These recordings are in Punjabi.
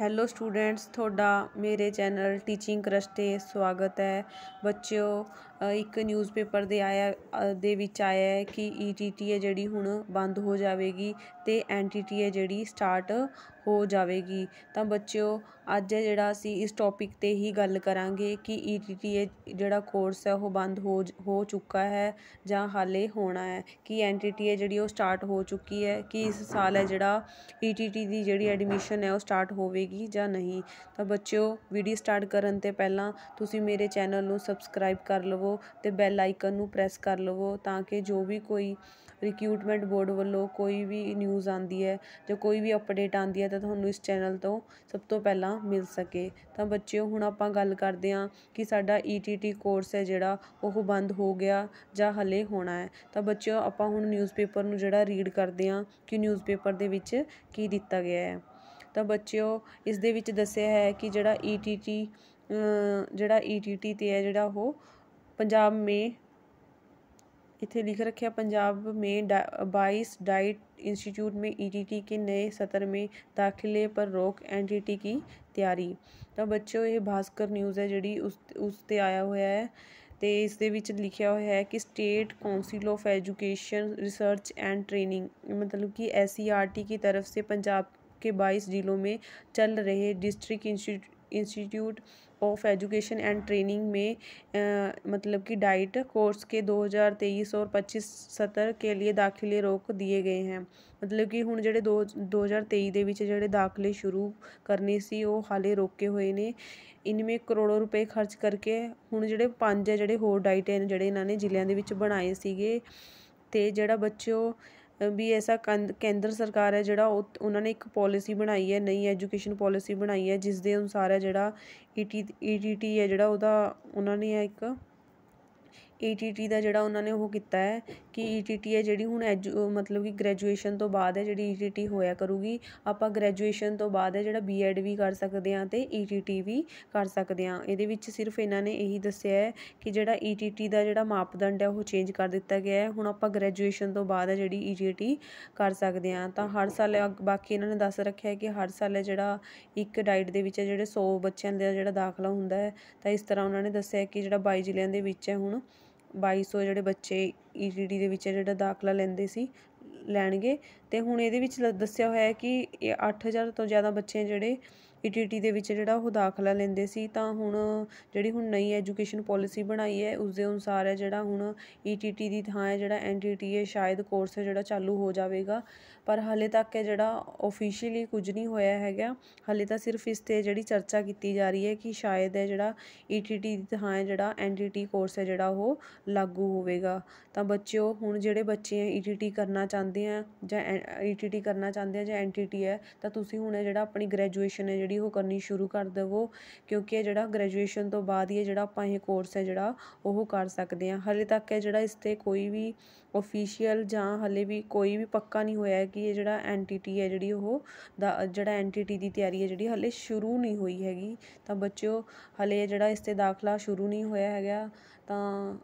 ਹੈਲੋ ਸਟੂਡੈਂਟਸ ਤੁਹਾਡਾ ਮੇਰੇ ਚੈਨਲ ਟੀਚਿੰਗ ਕਰਸ਼ 'ਤੇ ਸਵਾਗਤ ਹੈ ਬੱਚਿਓ ਇੱਕ ਨਿਊਜ਼ਪੇਪਰ ਦੇ ਆਇਆ ਦੇ ਵਿੱਚ ਆਇਆ ਹੈ ਕਿ ਈ ਟੀ ਟੀ ਹੈ ਜਿਹੜੀ ਹੁਣ ਬੰਦ ਹੋ ਜਾਵੇਗੀ ਅਤੇ ਐਨ ਟੀ ਟੀ ਹੈ ਜਿਹੜੀ ਸਟਾਰਟ ਹੋ ਜਾਵੇਗੀ ਤਾਂ ਬੱਚਿਓ ਅੱਜ ਹੈ ਜਿਹੜਾ ਅਸੀਂ ਇਸ ਟੌਪਿਕ 'ਤੇ ਹੀ ਗੱਲ ਕਰਾਂਗੇ ਕਿ ਈ ਟੀ ਟੀ ਹੈ ਜਿਹੜਾ ਕੋਰਸ ਹੈ ਉਹ ਬੰਦ ਹੋ ਹੋ ਚੁੱਕਾ ਹੈ ਜਾਂ ਹਾਲੇ ਹੋਣਾ ਹੈ ਕਿ ਐਨ ਟੀ ਟੀ ਹੈ ਜਿਹੜੀ ਉਹ ਸਟਾਰਟ ਹੋ ਚੁੱਕੀ ਹੈ ਕਿ ਇਸ ਸਾਲ ਹੈ ਜਿਹੜਾ ਈ ਟੀ ਟੀ ਦੀ ਜਿਹੜੀ ਐਡਮਿਸ਼ਨ ਹੈ ਉਹ ਸਟਾਰਟ ਹੋਵੇਗੀ ਜਾਂ ਨਹੀਂ ਤਾਂ ਬੱਚਿਓ ਵੀਡੀਓ ਸਟਾਰਟ ਕਰਨ ਤੋਂ ਪਹਿਲਾਂ ਤੁਸੀਂ ਮੇਰੇ ਚੈਨਲ ਨੂੰ ਸਬਸਕ੍ਰਾਈਬ ਕਰ ਲਵੋ ਲਵੋ ਤੇ ਬੈਲ ਆਈਕਨ ਨੂੰ ਪ੍ਰੈਸ ਕਰ ਲਵੋ ਤਾਂ ਕਿ ਜੋ ਵੀ ਕੋਈ ਰਿਕਰੂਟਮੈਂਟ ਬੋਰਡ ਵੱਲੋਂ ਕੋਈ ਵੀ ਨਿਊਜ਼ ਆਂਦੀ ਹੈ ਜਾਂ ਕੋਈ ਵੀ ਅਪਡੇਟ ਆਂਦੀ ਹੈ ਤਾਂ ਤੁਹਾਨੂੰ ਇਸ ਚੈਨਲ ਤੋਂ ਸਭ ਤੋਂ ਪਹਿਲਾਂ ਮਿਲ ਸਕੇ ਤਾਂ ਬੱਚਿਓ ਹੁਣ ਆਪਾਂ ਗੱਲ ਕਰਦੇ ਹਾਂ ਕਿ ਸਾਡਾ ETT ਕੋਰਸ ਹੈ ਜਿਹੜਾ ਉਹ ਬੰਦ ਹੋ ਗਿਆ ਜਾਂ ਹਲੇ ਹੋਣਾ ਹੈ ਤਾਂ ਬੱਚਿਓ ਆਪਾਂ ਹੁਣ ਨਿਊਜ਼ਪੇਪਰ ਨੂੰ ਜਿਹੜਾ ਰੀਡ ਕਰਦੇ ਹਾਂ ਕਿ ਨਿਊਜ਼ਪੇਪਰ ਦੇ ਵਿੱਚ ਕੀ ਦਿੱਤਾ ਗਿਆ ਹੈ ਤਾਂ ਬੱਚਿਓ ਇਸ ਦੇ ਵਿੱਚ ਦੱਸਿਆ ਹੈ ਕਿ ਜਿਹੜਾ ETT ਜਿਹੜਾ ETT ਤੇ ਹੈ ਜਿਹੜਾ ਉਹ पंजाब में इतने लिख रखे हैं पंजाब में डा, बाईस डाइट इंस्टीट्यूट में ईटीटी e के नए सत्र में दाखिले पर रोक एनटीटी की तैयारी तो बच्चों ये भास्कर न्यूज़ है जी उस उस आया हुआ है तो इस ਇਸ ਦੇ ਵਿੱਚ ਲਿਖਿਆ ਹੋਇਆ ਹੈ ਕਿ state education research and training मतलब कि एस e की तरफ से पंजाब के बाईस जिलों में चल रहे district institute of education and training में आ, मतलब कि डाइट कोर्स के 2023 और 25 ਸਤਰ ਕੇ ਲਈ ਦਾਖਲੇ ਰੋਕ ਦਿਏ ਗਏ ਹਨ ਮਤਲਬ ਕਿ ਹੁਣ ਜਿਹੜੇ 2 2023 ਦੇ ਵਿੱਚ ਜਿਹੜੇ ਦਾਖਲੇ ਸ਼ੁਰੂ ਕਰਨੇ ਸੀ ਉਹ ਹਾਲੇ ਰੋਕੇ ਹੋਏ ਨੇ ਇਨਮੇ ਕਰੋੜਾਂ ਰੁਪਏ ਖਰਚ ਕਰਕੇ ਹੁਣ ਜਿਹੜੇ ਪੰਜ ਜਿਹੜੇ ਹੋਰ ਡਾਈਟ ਜਿਹੜੇ ਇਹਨਾਂ ਨੇ ਜ਼ਿਲ੍ਹਿਆਂ ਦੇ ਵਿੱਚ ਬਣਾਏ ਸੀਗੇ ਤੇ ਜਿਹੜਾ ਬੱਚੋ ਵੀ ਐਸਾ ਕੇਂਦਰ ਸਰਕਾਰ ਹੈ ਜਿਹੜਾ ਉਹਨਾਂ ਨੇ ਇੱਕ ਪਾਲਿਸੀ ਬਣਾਈ ਹੈ ਨਈ ਐਜੂਕੇਸ਼ਨ ਪਾਲਿਸੀ ਬਣਾਈ ਹੈ ਜਿਸ ਦੇ ਅਨੁਸਾਰ ਹੈ ਜਿਹੜਾ ਈਟੀ ਈਟੀਟੀ ਹੈ ਜਿਹੜਾ ਉਹਦਾ ਉਹਨਾਂ ਨੇ ਇੱਕ ਈ ਟੀ ਟੀ ਦਾ ਜਿਹੜਾ ਉਹਨਾਂ ਨੇ ਉਹ ਕੀਤਾ ਹੈ ਕਿ ਈ ਟੀ ਟੀ ਹੈ ਜਿਹੜੀ ਹੁਣ ਐਜੂ ਮਤਲਬ ਕਿ ਗ੍ਰੈਜੂਏਸ਼ਨ ਤੋਂ ਬਾਅਦ ਹੈ ਜਿਹੜੀ ਈ ਟੀ ਟੀ ਹੋਇਆ ਕਰੂਗੀ ਆਪਾਂ ਗ੍ਰੈਜੂਏਸ਼ਨ ਤੋਂ ਬਾਅਦ ਹੈ ਜਿਹੜਾ ਬੀ ਐਡ ਵੀ ਕਰ ਸਕਦੇ ਹਾਂ ਅਤੇ ਈ e ਟੀ ਟੀ ਵੀ ਕਰ ਸਕਦੇ ਹਾਂ ਇਹਦੇ ਵਿੱਚ ਸਿਰਫ ਇਹਨਾਂ ਨੇ ਇਹੀ ਦੱਸਿਆ ਹੈ ਕਿ ਜਿਹੜਾ ਈ ਟੀ ਟੀ ਦਾ ਜਿਹੜਾ ਮਾਪਦੰਡ ਹੈ ਉਹ ਚੇਂਜ ਕਰ ਦਿੱਤਾ ਗਿਆ ਹੈ ਹੁਣ ਆਪਾਂ ਗ੍ਰੈਜੂਏਸ਼ਨ ਤੋਂ ਬਾਅਦ ਹੈ ਜਿਹੜੀ ਈ ਟੀ ਟੀ ਕਰ ਸਕਦੇ ਹਾਂ ਤਾਂ ਹਰ ਸਾਲ ਬਾਕੀ ਇਹਨਾਂ ਨੇ ਦੱਸ ਰੱਖਿਆ ਹੈ ਕਿ ਹਰ ਸਾਲ ਹੈ ਜਿਹੜਾ ਇੱਕ ਡਾਈਟ ਦੇ ਵਿੱਚ ਹੈ ਜਿਹੜੇ 100 ਬੱਚਿਆਂ ਦਾ ਜਿਹੜਾ ਦਾਖਲਾ ਹੁੰਦਾ ਹੈ ਤਾਂ ਇਸ ਤਰ੍ਹਾਂ ਉਹਨਾਂ ਨੇ ਦੱਸਿਆ ਕਿ ਜਿਹੜਾ 22 ਜ਼ਿਲ੍ਹਿਆਂ ਦੇ ਵਿੱਚ ਹੈ ਹੁਣ 2200 ਜਿਹੜੇ ਬੱਚੇ ਈਟੀਟੀ e ਦੇ ਵਿੱਚ ਜਿਹੜਾ ਦਾਖਲਾ ਲੈਂਦੇ ਸੀ ਲੈਣਗੇ ਤੇ ਹੁਣ ਇਹਦੇ ਵਿੱਚ ਦੱਸਿਆ ਹੋਇਆ ਹੈ ਕਿ 8000 ਤੋਂ ਜ਼ਿਆਦਾ ਬੱਚੇ ਜਿਹੜੇ ਈਟੀਟੀ ਦੇ ਵਿੱਚ ਜਿਹੜਾ ਉਹ ਦਾਖਲਾ ਲੈਂਦੇ ਸੀ ਤਾਂ ਹੁਣ ਜਿਹੜੀ ਹੁਣ ਨਈ ਐਜੂਕੇਸ਼ਨ ਪਾਲਿਸੀ ਬਣਾਈ ਹੈ ਉਸ ਦੇ ਅਨੁਸਾਰ ਹੈ ਜਿਹੜਾ ਹੁਣ ਈਟੀਟੀ e ਦੀ ਥਾਂ ਹੈ ਜਿਹੜਾ ਹੈ ਸ਼ਾਇਦ ਕੋਰਸ ਹੈ ਜਿਹੜਾ ਚਾਲੂ ਹੋ ਜਾਵੇਗਾ ਪਰ ਹਾਲੇ ਤੱਕ ਹੈ ਜਿਹੜਾ ਆਫੀਸ਼ੀਅਲੀ ਕੁਝ ਨਹੀਂ ਹੋਇਆ ਹੈਗਾ ਹਾਲੇ ਤਾਂ ਸਿਰਫ ਇਸ ਤੇ ਜਿਹੜੀ ਚਰਚਾ ਕੀਤੀ ਜਾ ਰਹੀ ਹੈ ਕਿ ਸ਼ਾਇਦ ਹੈ ਜਿਹੜਾ ਈਟੀਟੀ e ਦੀ ਥਾਂ ਹੈ ਜਿਹੜਾ ਐਨਟੀਟੀ ਕੋਰਸ ਹੈ ਜਿਹੜਾ ਉਹ ਲਾਗੂ ਹੋਵੇਗਾ ਤਾਂ ਬੱਚਿਓ ਹੁਣ ਜਿਹੜੇ ਬੱਚੇ ਈਟੀਟੀ e ਕਰਨਾ ਚਾਹੁੰਦੇ ਆ ਜਾਂ ਈਟੀਟੀ ਕਰਨਾ ਚਾਹੁੰਦੇ ਆ ਜਾਂ ਐਨਟੀਟੀ ਹੈ ਤਾਂ ਤੁਸੀਂ ਹੁਣ ਜਿਹੜਾ ਆਪਣੀ ਗ੍ਰੈਜੂਏਸ਼ਨ ਹੈ ਜਿਹੜੀ ਉਹ ਕਰਨੀ ਸ਼ੁਰੂ ਕਰ ਦੇਵੋ ਕਿਉਂਕਿ ਇਹ ਜਿਹੜਾ ਗ੍ਰੈਜੂਏਸ਼ਨ ਤੋਂ ਬਾਅਦ ਇਹ ਜਿਹੜਾ ਆਪਾਂ ਇਹ ਕੋਰਸ ਹੈ ਜਿਹੜਾ ਉਹ ਕਰ ਸਕਦੇ ਹਾਂ ਹਲੇ ਤੱਕ ਇਹ ਜਿਹੜਾ ਇਸ ਤੇ ਕੋਈ ਵੀ ਅਫੀਸ਼ੀਅਲ ਜਾਂ ਹਲੇ ਵੀ ਕੋਈ ਵੀ ਪੱਕਾ ਨਹੀਂ ਹੋਇਆ ਕਿ ਇਹ ਜਿਹੜਾ ਐਂਟੀਟੀ ਹੈ ਜਿਹੜੀ ਉਹ ਦਾ ਜਿਹੜਾ ਐਂਟੀਟੀ ਦੀ ਤਿਆਰੀ ਹੈ ਜਿਹੜੀ ਹਲੇ ਸ਼ੁਰੂ ਨਹੀਂ ਹੋਈ ਹੈਗੀ ਤਾਂ ਬੱਚਿਓ ਹਲੇ ਜਿਹੜਾ ਇਸ ਤੇ ਦਾਖਲਾ ਸ਼ੁਰੂ ਨਹੀਂ ਹੋਇਆ ਹੈਗਾ ਤਾਂ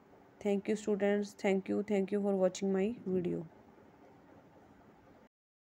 thank you students thank you thank you for watching my video